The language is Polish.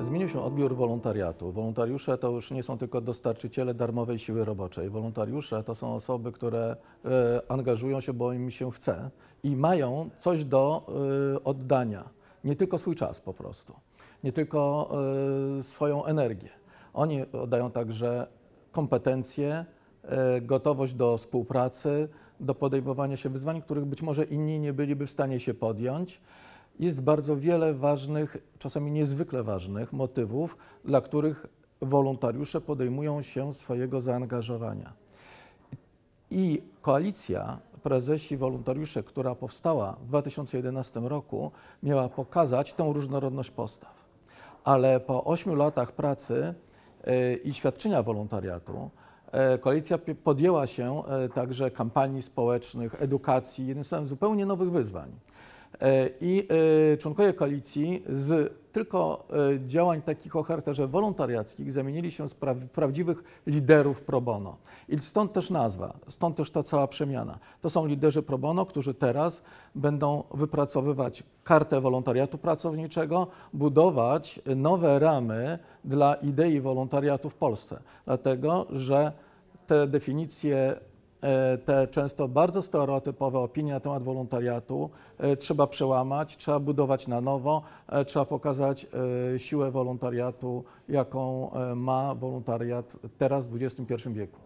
Zmienił się odbiór wolontariatu. Wolontariusze to już nie są tylko dostarczyciele darmowej siły roboczej. Wolontariusze to są osoby, które e, angażują się, bo im się chce i mają coś do e, oddania. Nie tylko swój czas po prostu, nie tylko e, swoją energię. Oni dają także kompetencje, gotowość do współpracy, do podejmowania się wyzwań, których być może inni nie byliby w stanie się podjąć jest bardzo wiele ważnych, czasami niezwykle ważnych motywów, dla których wolontariusze podejmują się swojego zaangażowania. I koalicja prezesi wolontariuszy, która powstała w 2011 roku, miała pokazać tą różnorodność postaw. Ale po 8 latach pracy e, i świadczenia wolontariatu, e, koalicja podjęła się e, także kampanii społecznych, edukacji, jednym z zupełnie nowych wyzwań. E, I e, członkowie koalicji z tylko e, działań takich o charakterze wolontariackich zamienili się z prawdziwych liderów pro bono. I stąd też nazwa, stąd też ta cała przemiana. To są liderzy pro bono, którzy teraz będą wypracowywać kartę wolontariatu pracowniczego, budować nowe ramy dla idei wolontariatu w Polsce. Dlatego, że te definicje E, te często bardzo stereotypowe opinie na temat wolontariatu e, trzeba przełamać, trzeba budować na nowo, e, trzeba pokazać siłę wolontariatu, jaką ma wolontariat teraz w XXI wieku.